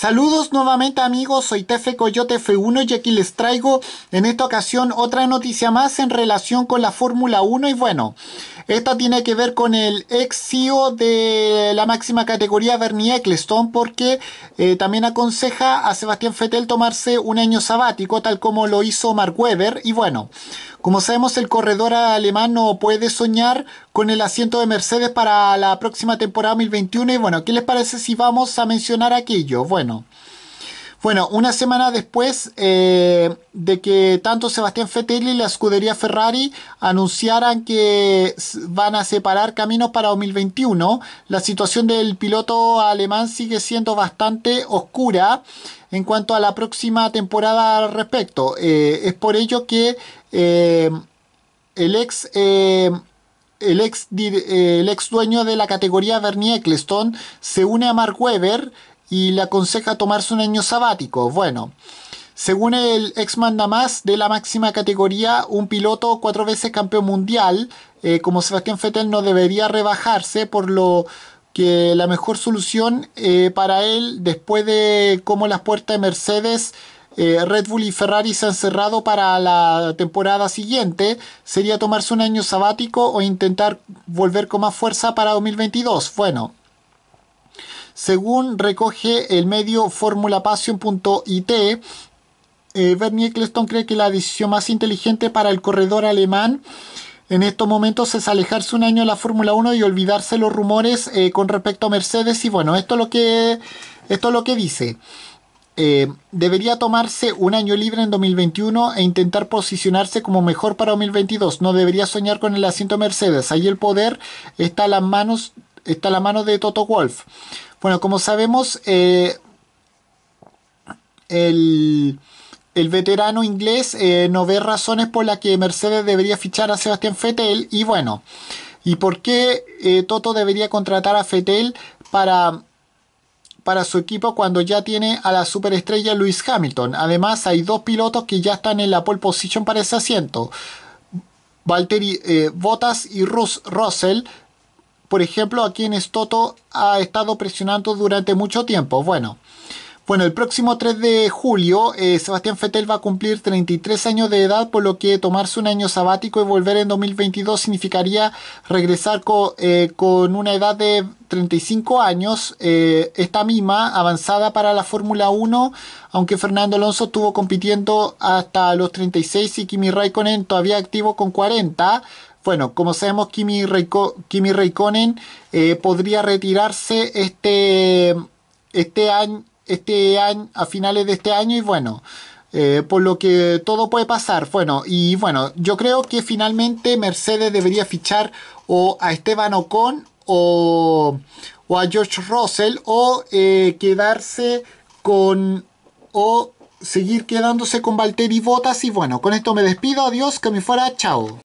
Saludos nuevamente amigos, soy Tefe Coyote F1 y aquí les traigo en esta ocasión otra noticia más en relación con la Fórmula 1 y bueno, esta tiene que ver con el ex CEO de la máxima categoría Bernie Eccleston porque eh, también aconseja a Sebastián Fettel tomarse un año sabático tal como lo hizo Mark Webber y bueno, como sabemos, el corredor alemán no puede soñar con el asiento de Mercedes para la próxima temporada 2021. Y bueno, ¿qué les parece si vamos a mencionar aquello? Bueno. Bueno, una semana después eh, de que tanto Sebastián Fetelli y la escudería Ferrari anunciaran que van a separar caminos para 2021, la situación del piloto alemán sigue siendo bastante oscura en cuanto a la próxima temporada al respecto. Eh, es por ello que eh, el ex el ex, el ex dueño de la categoría Bernie Eccleston se une a Mark Weber y le aconseja tomarse un año sabático. Bueno, según el ex mandamás de la máxima categoría, un piloto cuatro veces campeón mundial, eh, como Sebastián Vettel, no debería rebajarse, por lo que la mejor solución eh, para él, después de cómo las puertas de Mercedes eh, Red Bull y Ferrari se han cerrado para la temporada siguiente, sería tomarse un año sabático o intentar volver con más fuerza para 2022. Bueno, según recoge el medio formulapassion.it, eh, Bernie Eccleston cree que la decisión más inteligente para el corredor alemán en estos momentos es alejarse un año de la Fórmula 1 y olvidarse los rumores eh, con respecto a Mercedes. Y bueno, esto es lo que, esto lo que dice. Eh, debería tomarse un año libre en 2021 e intentar posicionarse como mejor para 2022. No debería soñar con el asiento Mercedes. Ahí el poder está a las manos, está la mano de Toto Wolf. Bueno, como sabemos, eh, el, veterano inglés eh, no ve razones por las que Mercedes debería fichar a Sebastián Fettel y bueno, ¿y por qué eh, Toto debería contratar a Fettel para para su equipo cuando ya tiene a la superestrella Lewis Hamilton. Además, hay dos pilotos que ya están en la pole position para ese asiento. Valtteri Bottas y Russ Russell por ejemplo, aquí en Estoto ha estado presionando durante mucho tiempo. Bueno, bueno, el próximo 3 de julio eh, Sebastián Fetel va a cumplir 33 años de edad, por lo que tomarse un año sabático y volver en 2022 significaría regresar eh, con una edad de 35 años, eh, esta misma avanzada para la Fórmula 1, aunque Fernando Alonso estuvo compitiendo hasta los 36 y Kimi Raikkonen todavía activo con 40 bueno, como sabemos, Kimi, Raikkonen eh, podría retirarse este, este año, este año, a finales de este año y bueno, eh, por lo que todo puede pasar. Bueno, y bueno, yo creo que finalmente Mercedes debería fichar o a Esteban Ocon o, o a George Russell o eh, quedarse con o seguir quedándose con Valtteri Botas y bueno, con esto me despido, adiós, que me fuera, chao.